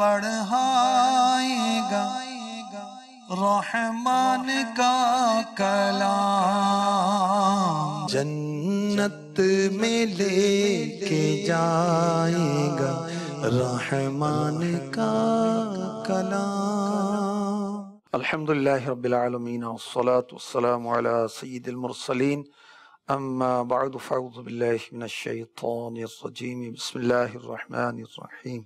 बढ़ाएगा रहमान का कलाम जन्नत में लेके जाएगा रहमान का कलाम अल्हम्दुलिल्लाह रब्बिल आलमीन वस्सलातु वस्सलामु अला सय्यिदिल मुरसलीन अम्मा बअद फ़ऊज़ु बिल्लाहि मिनश शैतानिर रजीम बिस्मिल्लाहिर रहमानिर रहीम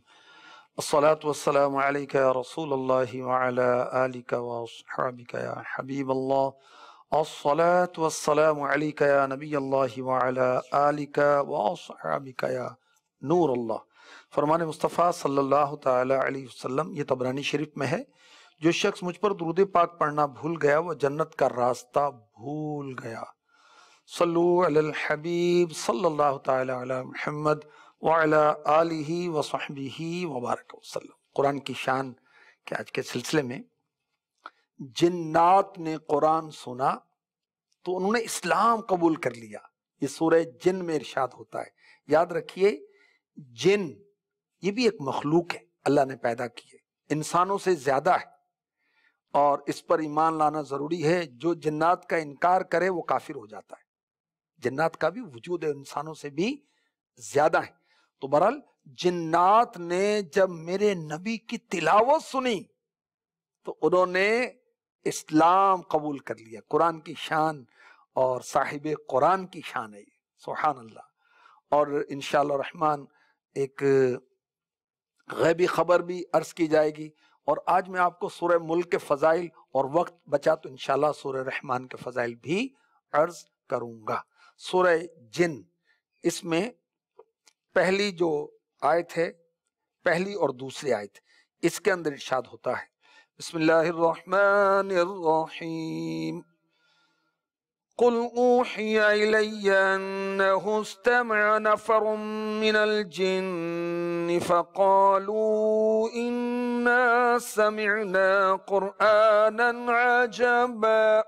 الصلاة والسلام عليك يا رسول الله وعلى آلك وأصحابك يا حبيب الله الصلاة والسلام عليك يا نبي الله وعلى آلك وأصحابك يا नूर अल्लाह फरमान मुस्तफ़ा सल्लल्लाहु अलैहि वसल्लम ये तबरानी शरीफ में है जो शख्स मुझ पर दरूद पाक पढ़ना भूल गया वह जन्नत का रास्ता भूल गया सल्लु अल हबीब सल्लल्लाहु अलैहि मोहम्मद वाली आलि व वबारक वसलम कुरान की शान के आज के सिलसिले में जिन्नात ने कुरान सुना तो उन्होंने इस्लाम कबूल कर लिया ये सूरह जिन में इर्शाद होता है याद रखिए जिन ये भी एक मखलूक है अल्लाह ने पैदा किए इंसानों से ज्यादा है और इस पर ईमान लाना जरूरी है जो जन्नात का इनकार करे वो काफिर हो जाता है जन्नात का भी वजूद है इंसानों से भी ज्यादा है तो बहरहाल जिन्नात ने जब मेरे नबी की तिलावत सुनी तो उन्होंने इस्लाम कबूल कर लिया कुरान की शान और साहिब कुरान की शान है सुहान अल्लाह और इन रहमान एक गैबी खबर भी अर्ज की जाएगी और आज मैं आपको सूर्य मुल्क के फ़जाइल और वक्त बचा तो इनशाला सूर्य रहमान के फ़जाइल भी अर्ज करूंगा सूर्य जिन इसमें पहली जो आयत है पहली और दूसरी आयत इसके अंदर इर्शाद होता है बिस्मिल्लाहिर्रहमानिर्रहीम قل أوحي إلي أنه استمع نفر من الجن فقالوا إنا سمعنا قرآنا عجبا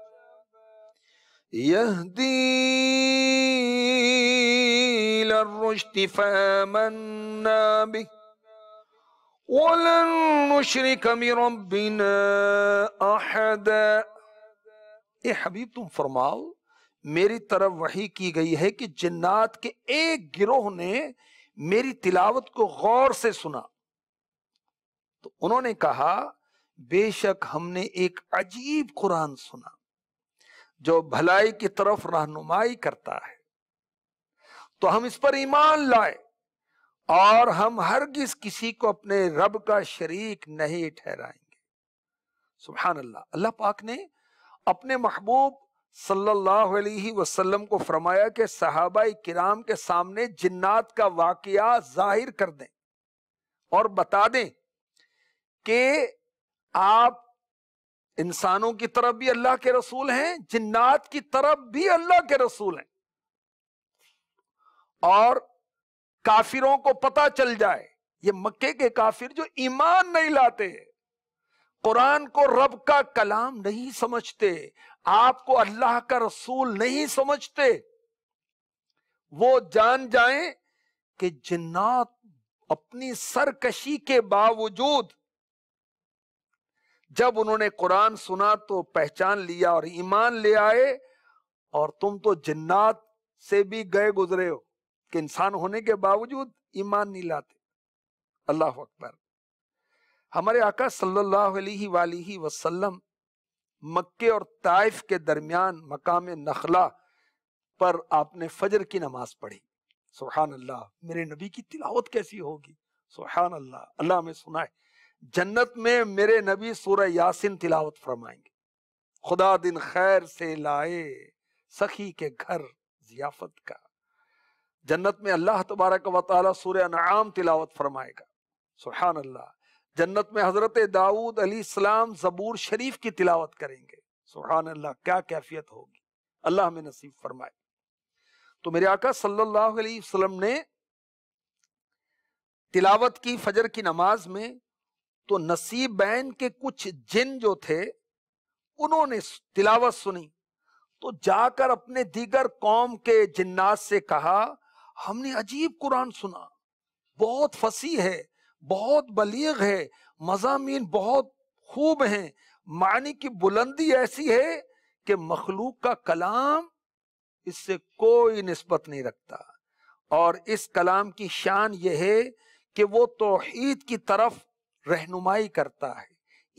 يهدي إلى الرشد فآمنا به ولن نشرك بربنا أحدا ए हबीब तुम फरमाओ मेरी तरफ वही की गई है कि जन्नात के एक गिरोह ने मेरी तिलावत को गौर से सुना तो उन्होंने कहा बेशक हमने एक अजीब कुरान सुना जो भलाई की तरफ रहनुमाई करता है तो हम इस पर ईमान लाए और हम किस किसी को अपने रब का शरीक नहीं ठहराएंगे सुबहान अल्लाह अल्लाह पाक ने अपने महबूब सल्लल्लाहु अलैहि वसल्लम को फरमाया कि सहाबा किराम के सामने जिन्नात का वाकया जाहिर कर दें और बता दें कि आप इंसानों की तरफ भी अल्लाह के रसूल हैं जिन्नात की तरफ भी अल्लाह के रसूल हैं और काफिरों को पता चल जाए ये मक्के के काफिर जो ईमान नहीं लाते कुरान को रब का कलाम नहीं समझते आपको अल्लाह का रसूल नहीं समझते वो जान जाएं कि जिन्नात अपनी सरकशी के बावजूद जब उन्होंने कुरान सुना तो पहचान लिया और ईमान ले आए और तुम तो जिन्नात से भी गए गुजरे हो कि इंसान होने के बावजूद ईमान नहीं लाते अल्लाह अकबर हमारे आका सल्लल्लाहु अलैहि वसल्लम मक्के और ताइफ के दरमियान मकाम नखला पर आपने फजर की नमाज पढ़ी सुबहान अल्लाह मेरे नबी की तिलावत कैसी होगी सुहान अल्लाह अल्लाह में सुनाए जन्नत में मेरे नबी सूर्य यासिन तिलावत फरमाएंगे खुदा दिन खैर से लाए सखी के घर जियाफत का जन्नत में अल्लाह तबारक वाल सूर्य नाम तिलावत फरमाएगा सुहान अल्लाह जन्नत में हजरत दाऊद अली इस्लाम जबूर शरीफ की तिलावत करेंगे सुहान अल्लाह क्या कैफियत होगी अल्लाह में नसीब फरमाए तो मेरे आका सल्लल्लाहु अलैहि वसल्लम ने तिलावत की फजर की नमाज में तो नसीब बैन के कुछ जिन जो थे उन्होंने तिलावत सुनी तो जाकर अपने दीगर कौम के जिन्नास से कहा हमने अजीब कुरान सुना बहुत फसी है बहुत बलीग है मजामीन बहुत खूब हैं मानी की बुलंदी ऐसी है कि मखलूक का कलाम इससे कोई नस्बत नहीं रखता और इस कलाम की शान यह है कि वो तोहहीद की तरफ रहनुमाई करता है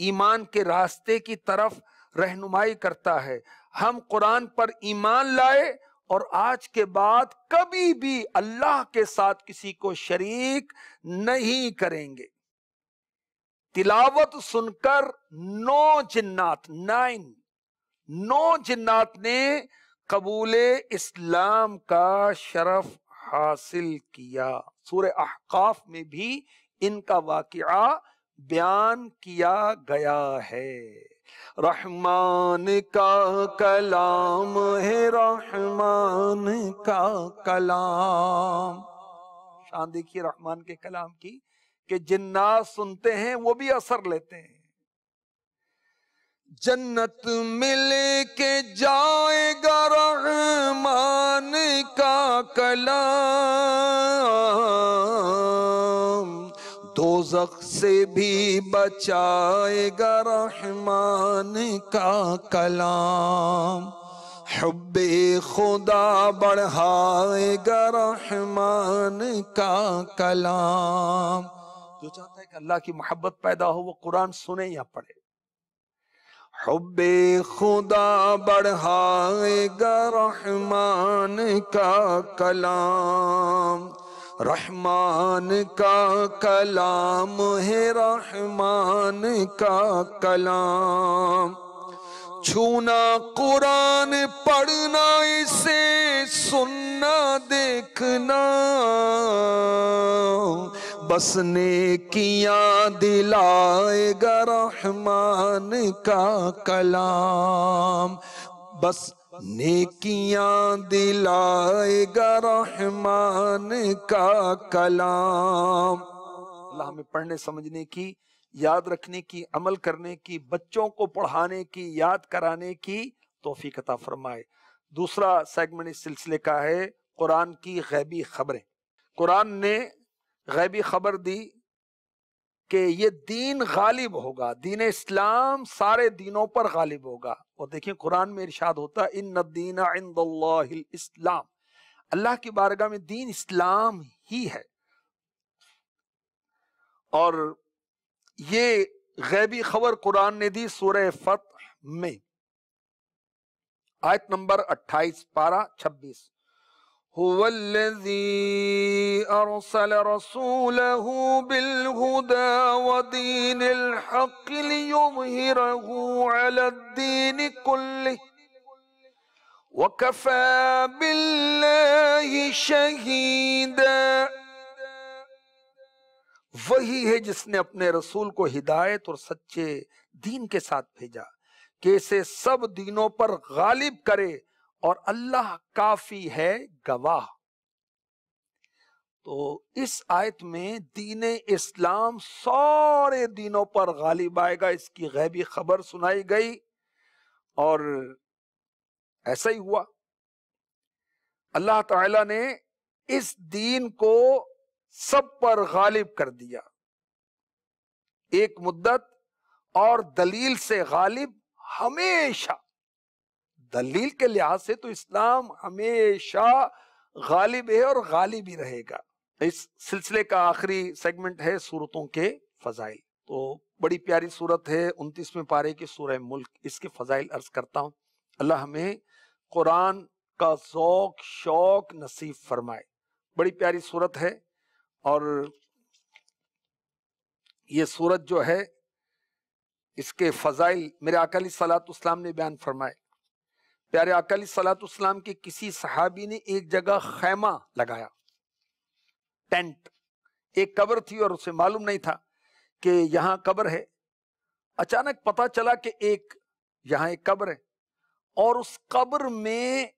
ईमान के रास्ते की तरफ रहनुमाई करता है हम कुरान पर ईमान लाए और आज के बाद कभी भी अल्लाह के साथ किसी को शरीक नहीं करेंगे तिलावत सुनकर नौ जिन्नात नाइन नौ जिन्नात ने कबूल इस्लाम का शरफ हासिल किया सूर्य अहकाफ में भी इनका वाकया बयान किया गया है रहमान का कलाम है रहमान का कलाम शान देखिए रहमान के कलाम की कि जिन्ना सुनते हैं वो भी असर लेते हैं जन्नत मिले के जाएगा रहमान का कलाम जख से भी बचाएगा रहमान का कलाम हब्बे खुदा बढ़ाएगा रहमान का कलाम जो चाहता है कि अल्लाह की मोहब्बत पैदा हो वो कुरान सुने या पढ़े हब्बे खुदा बढ़ाएगा रहमान का कलाम रहमान का कलाम है रहमान का कलाम छूना कुरान पढ़ना इसे सुनना देखना बस ने किया दिलाएगा रहमान का कलाम बस नेकियां दिलाएगा रहमान का कलाम अल्लाह हमें पढ़ने समझने की याद रखने की अमल करने की बच्चों को पढ़ाने की याद कराने की तोहफी कता फरमाए दूसरा सेगमेंट इस सिलसिले का है कुरान की गैबी खबरें कुरान ने गैबी खबर दी कि ये दीन गालिब होगा दीन इस्लाम सारे दीनों पर गालिब होगा और देखिए कुरान में इरशाद होता है इन दीन इन इस्लाम अल्लाह की बारगाह में दीन इस्लाम ही है और ये गैबी खबर कुरान ने दी सूर्य फत में आयत नंबर 28 पारा 26 هو الذي أرسل رسوله بالهدى ودين الحق ليظهره على الدين كله وكفى بالله شهيدا वही है जिसने अपने रसूल को हिदायत और सच्चे दीन के साथ भेजा कि इसे सब दीनों पर गालिब करे और अल्लाह काफी है गवाह तो इस आयत में दीन इस्लाम सारे दीनों पर गालिब आएगा इसकी गैबी खबर सुनाई गई और ऐसा ही हुआ अल्लाह ताला ने इस दीन को सब पर गालिब कर दिया एक मुद्दत और दलील से गालिब हमेशा दलील के लिहाज से तो इस्लाम हमेशा गालिब है और गालिब ही रहेगा इस सिलसिले का आखिरी सेगमेंट है सूरतों के फजाइल तो बड़ी प्यारी सूरत है उनतीसवें पारे की सूरह मुल्क इसके फजाइल अर्ज करता हूँ अल्लाह हमें कुरान का शौक शौक नसीब फरमाए बड़ी प्यारी सूरत है और ये सूरत जो है इसके फजाइल मेरे अकाली सलात इस्लाम ने बयान फरमाए प्यारे अकाली सलातम के किसी सहाबी ने एक जगह खैमा लगाया टेंट एक कब्र थी और उसे मालूम नहीं था कि यहाँ कब्र है अचानक पता चला कि एक यहाँ एक कब्र है और उस कब्र में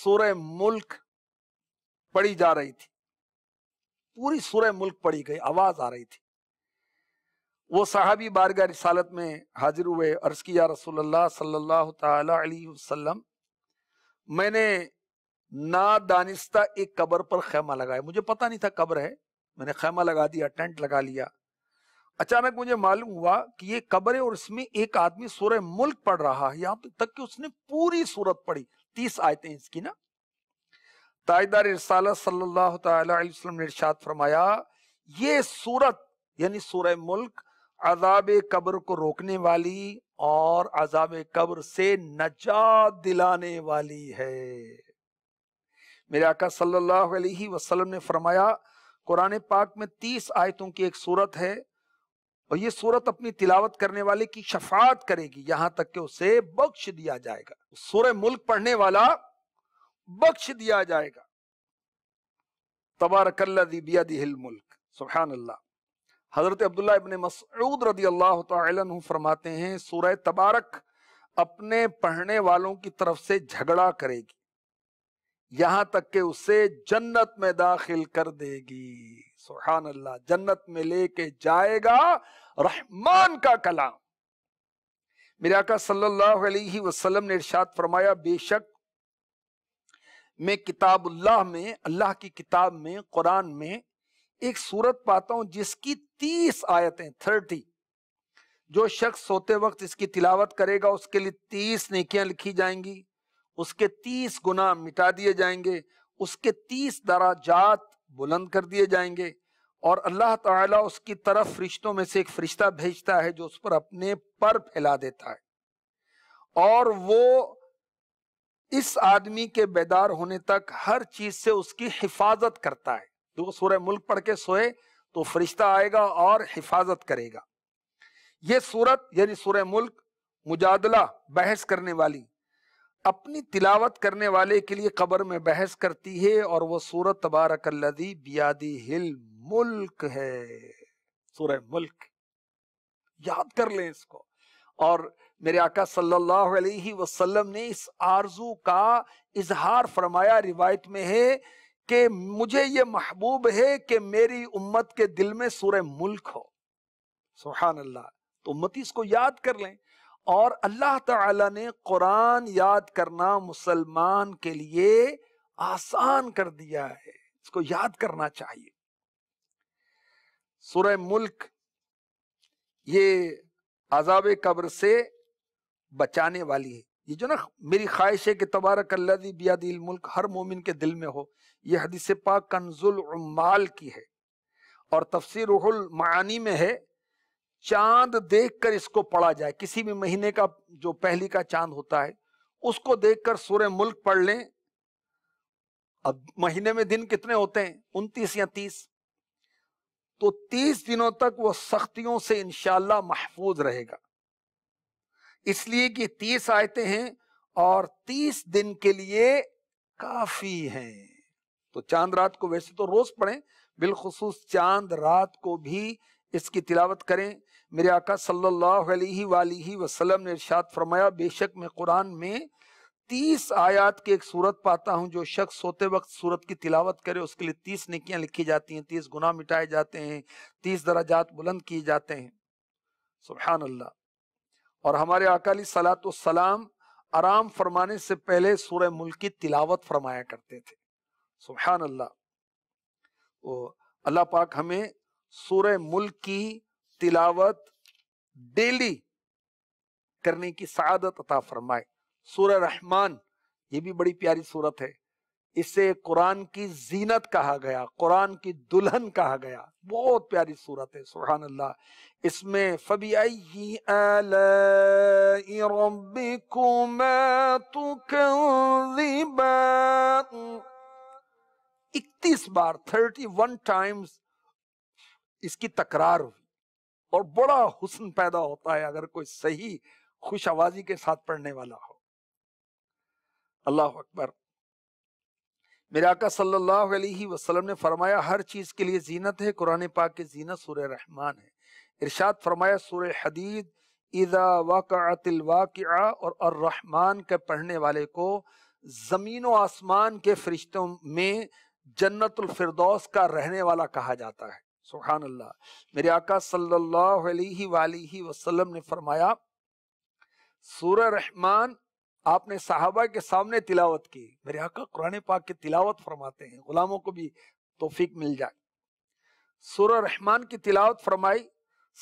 सूर्य मुल्क पड़ी जा रही थी पूरी सूर्य मुल्क पड़ी गई आवाज आ रही थी वो साहबी बारगा रिसालत में हाजिर हुए अर्ज़ किया रसोल्ला सल्लल्लाहु अलैहि वसल्लम मैंने दानिस्ता एक कब्र पर खैमा लगाया मुझे पता नहीं था कब्र है मैंने खैमा लगा दिया टेंट लगा लिया अचानक मुझे मालूम हुआ कि ये कब्र है और इसमें एक आदमी सूर्य मुल्क पढ़ रहा है यहाँ तक कि उसने पूरी सूरत पढ़ी तीस आयतें इसकी ना ताजदार रसालत ने इर्शाद फरमाया ये सूरत यानी सूर्य मुल्क अजाब कब्र को रोकने वाली और अजाब कब्र से नजात दिलाने वाली है मेरे आका सल्लल्लाहु अलैहि वसल्लम ने फरमाया कुरान पाक में तीस आयतों की एक सूरत है और ये सूरत अपनी तिलावत करने वाले की शफात करेगी यहां तक कि उसे बख्श दिया जाएगा सूरह मुल्क पढ़ने वाला बख्श दिया जाएगा तबारकल्ला दिबिया दिल मुल्क सुबहान अल्लाह हज़रत अब्दुल्ला इबन मसूद रदी अल्लाह तु फरमाते हैं सूरह तबारक अपने पढ़ने वालों की तरफ से झगड़ा करेगी यहां तक के उसे जन्नत में दाखिल कर देगी सुहान अल्लाह जन्नत में लेके जाएगा रहमान का कलाम मेरे आका सल्लल्लाहु अलैहि वसल्लम ने इरशाद फरमाया बेशक मैं किताबुल्लाह में अल्लाह की किताब में कुरान में एक सूरत पाता हूं जिसकी तीस आयतें थर्टी जो शख्स सोते वक्त इसकी तिलावत करेगा उसके लिए तीस नेकियां लिखी जाएंगी उसके तीस गुना मिटा दिए जाएंगे उसके तीस दराजात बुलंद कर दिए जाएंगे और अल्लाह ताला उसकी तरफ फरिश्तों में से एक फरिश्ता भेजता है जो उस पर अपने पर फैला देता है और वो इस आदमी के बेदार होने तक हर चीज से उसकी हिफाजत करता है देखो सूर्य मुल्क पढ़ के सोए तो फरिश्ता आएगा और हिफाजत करेगा ये सूरत यानी सूर्य मुल्क मुजादला बहस करने वाली अपनी तिलावत करने वाले के लिए कबर में बहस करती है और वो सूरत तबारकल्लदी बियादी हिल मुल्क है सूर्य मुल्क याद कर लें इसको और मेरे आका सल्लल्लाहु अलैहि वसल्लम ने इस आरजू का इजहार फरमाया रिवायत में है कि मुझे ये महबूब है कि मेरी उम्मत के दिल में सूर्य मुल्क हो सुहान अल्लाह तो उम्मती इसको याद कर लें और अल्लाह ताला ने कुरान याद करना मुसलमान के लिए आसान कर दिया है इसको याद करना चाहिए सूर्य मुल्क ये अजाब कब्र से बचाने वाली है ये जो ना मेरी ख्वाहिश है कि तबारक बियादिल मुल्क हर मोमिन के दिल में हो ये हदीस पाक कंजुल उमाल की है और तफसर मानी में है चांद देखकर इसको पढ़ा जाए किसी भी महीने का जो पहली का चांद होता है उसको देखकर सूर्य मुल्क पढ़ लें अब महीने में दिन कितने होते हैं उनतीस या तीस तो तीस दिनों तक वो सख्तियों से इनशाला महफूज रहेगा इसलिए कि तीस आयते हैं और तीस दिन के लिए काफी हैं तो चांद रात को वैसे तो रोज पढ़ें बिलखसूस चांद रात को भी इसकी तिलावत करें मेरे आका सल्लल्लाहु अलैहि वसल्लम ने इरशाद फरमाया बेशक मैं कुरान में तीस आयात की एक सूरत पाता हूँ जो शख्स सोते वक्त सूरत की तिलावत करे उसके लिए तीस निकियां लिखी जाती हैं तीस गुना मिटाए जाते हैं तीस दराजात बुलंद किए जाते हैं सुबह अल्लाह और हमारे अकाली सलात सलाम आराम फरमाने से पहले सूर्य मुल्क की तिलावत फरमाया करते थे सुबहान अल्लाह अल्लाह पाक हमें सूर्य मुल्क की तिलावत डेली करने की सदत अता फरमाए सूर्य रहमान ये भी बड़ी प्यारी सूरत है इसे कुरान की जीनत कहा गया कुरान की दुल्हन कहा गया बहुत प्यारी सूरत है सुबहान अल्लाह इसमें फबी इकतीस बार थर्टी वन टाइम्स इसकी तकरार हुई और बड़ा हुसन पैदा होता है अगर कोई सही खुश आवाजी के साथ पढ़ने वाला हो अल्लाह अकबर मेरे आका सल्लल्लाहु अलैहि वसल्लम ने फरमाया हर चीज के लिए जीनत है कुरान पाक की जीनत सूर्य रहमान है इरशाद फरमाया सूर्य हदीद इदा वाक़ातिल वाक़ा और अर रहमान के पढ़ने वाले को ज़मीन व आसमान के फरिश्तों में जन्नतुल फिरदौस का रहने वाला कहा जाता है सुबहान अल्लाह मेरे आका सल्लल्लाहु अलैहि वसल्लम ने फरमाया सूर रहमान आपने साहबा के सामने तिलावत की मेरे आका कुरान पाक की तिलावत फरमाते हैं गुलामों को भी तोफीक मिल जाए सूर रहमान की तिलावत फरमाई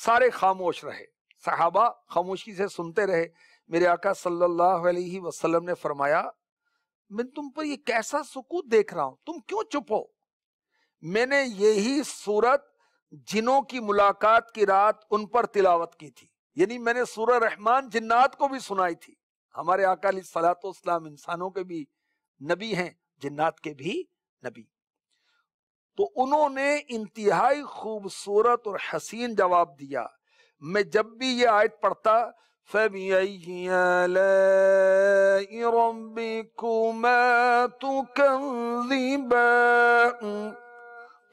सारे खामोश रहे साहबा खामोशी से सुनते रहे मेरे आका सल्लल्लाहु अलैहि वसल्लम ने फरमाया मैं तुम पर ये कैसा सुकूत देख रहा हूं तुम क्यों चुप हो मैंने यही सूरत जिनों की मुलाकात की रात उन पर तिलावत की थी यानी मैंने सूर रहमान जिन्नात को भी सुनाई थी हमारे अकाली सलातोस्लाम इंसानों के भी नबी हैं जिन्नात के भी नबी तो उन्होंने इंतहाई खूबसूरत और हसीन जवाब दिया मैं जब भी ये आयत पढ़ता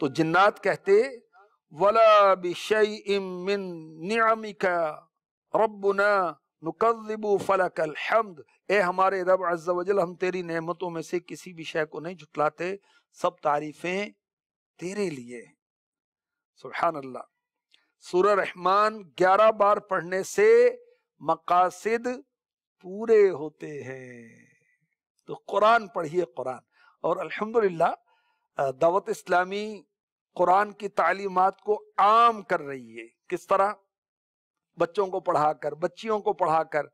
तो जिन्नात कहते वला बिशई नुकबू फलक अलहमद ए हमारे रब अजल हम तेरी नेमतों में से किसी भी शय को नहीं झुटलाते सब तारीफें तेरे लिए सुबहान अल्लाह सुर रहमान ग्यारह बार पढ़ने से मकासद पूरे होते हैं तो कुरान पढ़िए कुरान और अल्हम्दुलिल्लाह दावत इस्लामी कुरान की तालीमत को आम कर रही है किस तरह बच्चों को पढ़ाकर बच्चियों को पढ़ाकर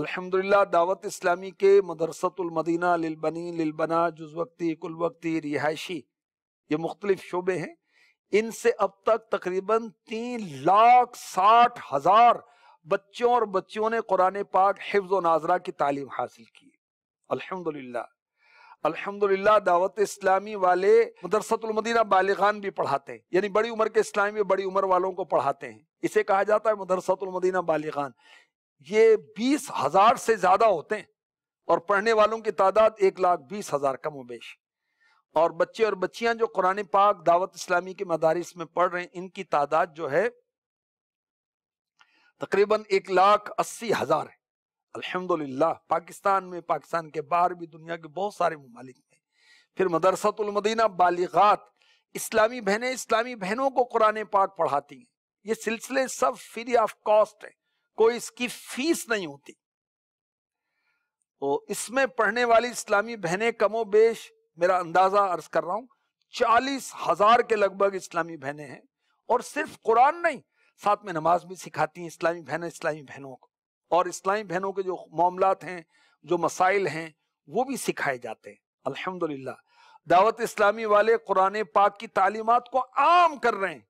अल्हम्दुलिल्लाह दावत इस्लामी के मदरसतुलमदीना लिलबनी लिलबना जुजवक्ती कुलवक्ती रिहायशी ये मुख्तलिफ शोबे हैं इनसे अब तक तकरीबन तीन लाख साठ हजार बच्चों और बच्चियों ने कुरान पाक हिफ्ज नाजरा की तालीम हासिल की अल्हम्दुलिल्लाह अल्हम्दुलिल्लाह दावत इस्लामी वाले मदरसतुलमदीना बालिगान भी पढ़ाते हैं यानी बड़ी उम्र के इस्लामी बड़ी उम्र वालों को पढ़ाते हैं इसे कहा जाता है मदरसतुलमदीना बालिगान ये बीस हजार से ज्यादा होते हैं और पढ़ने वालों की तादाद एक लाख बीस हजार कम उबेश और बच्चे और बच्चियां जो कुरान पाक दावत इस्लामी के मदारिस में पढ़ रहे हैं इनकी तादाद जो है तकरीबन एक लाख अस्सी हजार है अल्हम्दुलिल्लाह पाकिस्तान में पाकिस्तान के बाहर भी दुनिया के बहुत सारे ममालिक में फिर मदरसतुलमदीना बालिगात इस्लामी बहनें इस्लामी बहनों को कुरान पाक पढ़ाती हैं ये सिलसिले सब फ्री ऑफ कॉस्ट है कोई इसकी फीस नहीं होती तो इसमें पढ़ने वाली इस्लामी बहनें कमो बेश मेरा अंदाजा अर्ज कर रहा हूं चालीस हजार के लगभग इस्लामी बहनें हैं और सिर्फ कुरान नहीं साथ में नमाज भी सिखाती हैं इस्लामी बहनें इस्लामी बहनों को और इस्लामी बहनों के जो मामला हैं जो मसाइल हैं वो भी सिखाए जाते हैं अल्हम्दुलिल्लाह दावत इस्लामी वाले कुरान पाक की तालीमत को आम कर रहे हैं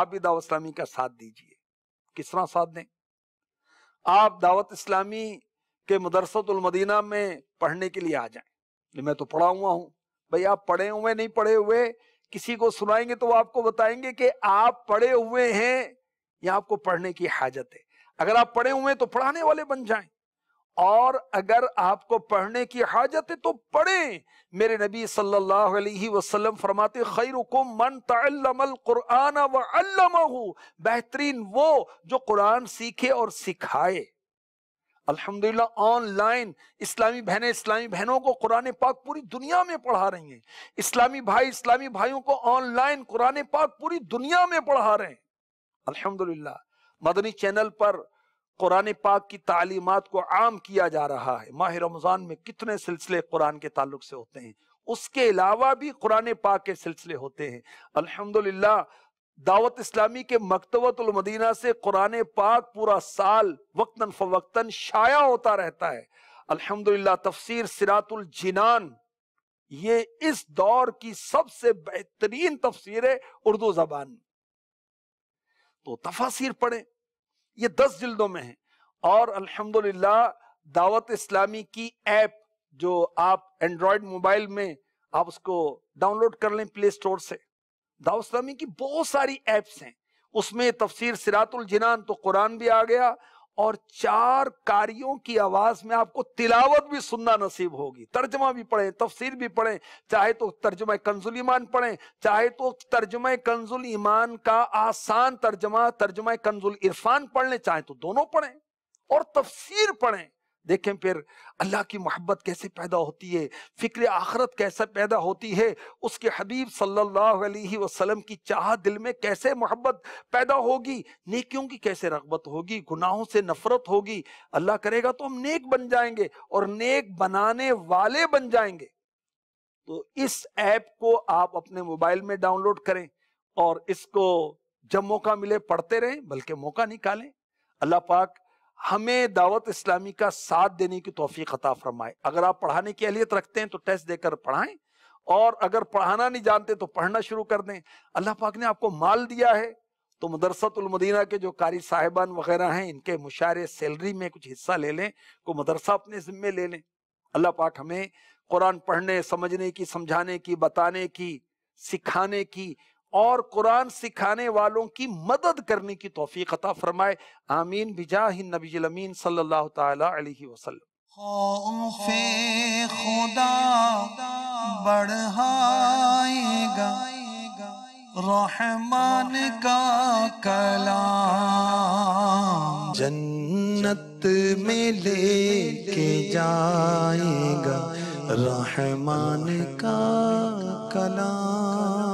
आप भी दावत इस्लामी का साथ दीजिए किस तरह साथ दें आप दावत इस्लामी के मदरसतुलमदीना में पढ़ने के लिए आ जाए मैं तो पढ़ा हुआ हूँ भाई आप पढ़े हुए नहीं पढ़े हुए किसी को सुनाएंगे तो आपको बताएंगे कि आप पढ़े हुए हैं या आपको पढ़ने की हाजत है अगर आप पढ़े हुए तो पढ़ाने वाले बन जाएं और अगर आपको पढ़ने की हाजत है तो पढ़ें मेरे नबी सल्लल्लाहु अलैहि वसल्लम फरमाते मन कुरान बेहतरीन वो जो कुरान सीखे और सिखाए अल्हम्दुलिल्लाह ऑनलाइन इस्लामी बहनें इस्लामी बहनों को कुरान पाक पूरी दुनिया में पढ़ा रही हैं इस्लामी भाई इस्लामी भाइयों को ऑनलाइन कुरान पाक पूरी दुनिया में पढ़ा रहे हैं अल्हम्दुलिल्लाह मदनी चैनल पर कुरान पाक की तालीमत को आम किया जा रहा है माह रमज़ान में कितने सिलसिले कुरान के ताल्लुक से होते हैं उसके अलावा भी कुरान पाक के सिलसिले होते हैं अल्हम्दुलिल्लाह दावत इस्लामी के मदीना से कुरान पाक पूरा साल वक्ता फवक्तन शाया होता रहता है अल्हम्दुलिल्लाह तफसीर सिरातुल जिनान ये इस दौर की सबसे बेहतरीन तफसीर है उर्दू जबान में तो तफासिर पढ़ें ये दस जिल्दों में है और अल्हम्दुलिल्लाह दावत इस्लामी की ऐप जो आप एंड्रॉयड मोबाइल में आप उसको डाउनलोड कर लें प्ले स्टोर से दावत इस्लामी की बहुत सारी ऐप्स हैं उसमें तफसीर सिरातुल जिनान तो कुरान भी आ गया और चार कार्यों की आवाज में आपको तिलावत भी सुनना नसीब होगी तर्जमा भी पढ़ें तफसीर भी पढ़ें चाहे तो तर्जमा कंजुल ईमान पढ़ें चाहे तो तर्जमा कंजुल ईमान का आसान तर्जमा तर्जमा कंजुल इरफान पढ़ लें चाहे तो दोनों पढ़ें और तफसीर पढ़ें देखें फिर अल्लाह की मोहब्बत कैसे पैदा होती है फ़िक्र आखरत कैसे पैदा होती है उसके हबीब सल्लल्लाहु अलैहि वसल्लम की चाह दिल में कैसे मोहब्बत पैदा होगी नेकियों की कैसे रगबत होगी गुनाहों से नफरत होगी अल्लाह करेगा तो हम नेक बन जाएंगे और नेक बनाने वाले बन जाएंगे तो इस ऐप को आप अपने मोबाइल में डाउनलोड करें और इसको जब मौका मिले पढ़ते रहें बल्कि मौका निकालें अल्लाह पाक हमें दावत इस्लामी का साथ देने की तोहफी अता फरमाए अगर आप पढ़ाने की अहलियत रखते हैं तो टेस्ट देकर पढ़ाएं और अगर पढ़ाना नहीं जानते तो पढ़ना शुरू कर दें अल्लाह पाक ने आपको माल दिया है तो मदरसतुलमदीना के जो कारी साहिबान वगैरह हैं इनके मुशारे सैलरी में कुछ हिस्सा ले लें को मदरसा अपने ज़िम्मे ले लें अल्लाह पाक हमें कुरान पढ़ने समझने की समझाने की बताने की सिखाने की और कुरान सिखाने वालों की मदद करने की तोफीक अता फरमाए आमीन बिजा नबीमीन सल्लल्लाहु अलैहि वसल्लम खुदा बढ़ाएगा रहमान का कलाम जन्नत में लेके जाएगा रहमान का कलाम